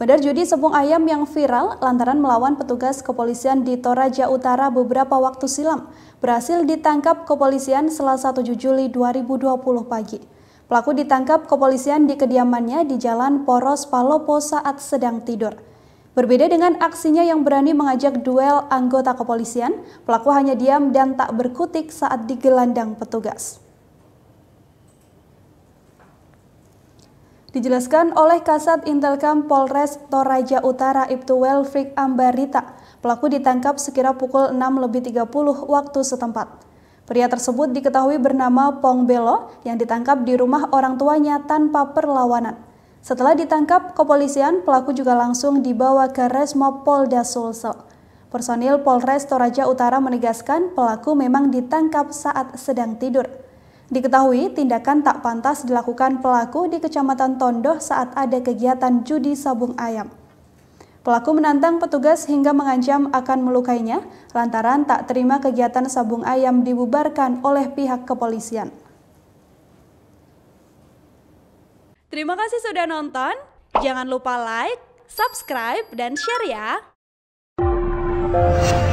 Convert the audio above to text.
Bandar judi sepung Ayam yang viral lantaran melawan petugas kepolisian di Toraja Utara beberapa waktu silam berhasil ditangkap kepolisian selasa 7 Juli 2020 pagi. Pelaku ditangkap kepolisian di kediamannya di Jalan Poros Palopo saat sedang tidur. Berbeda dengan aksinya yang berani mengajak duel anggota kepolisian, pelaku hanya diam dan tak berkutik saat digelandang petugas. Dijelaskan oleh Kasat Intelkam Polres Toraja Utara Ibtu Welfrik Ambarita, pelaku ditangkap sekira pukul 6.30 waktu setempat. Pria tersebut diketahui bernama Pong Belo yang ditangkap di rumah orang tuanya tanpa perlawanan. Setelah ditangkap, kepolisian pelaku juga langsung dibawa ke Resmo Polda Sulsel. Personil Polres Toraja Utara menegaskan pelaku memang ditangkap saat sedang tidur. Diketahui tindakan tak pantas dilakukan pelaku di Kecamatan Tondoh saat ada kegiatan judi sabung ayam. Pelaku menantang petugas hingga mengancam akan melukainya lantaran tak terima kegiatan sabung ayam dibubarkan oleh pihak kepolisian. Terima kasih sudah nonton. Jangan lupa like, subscribe, dan share ya.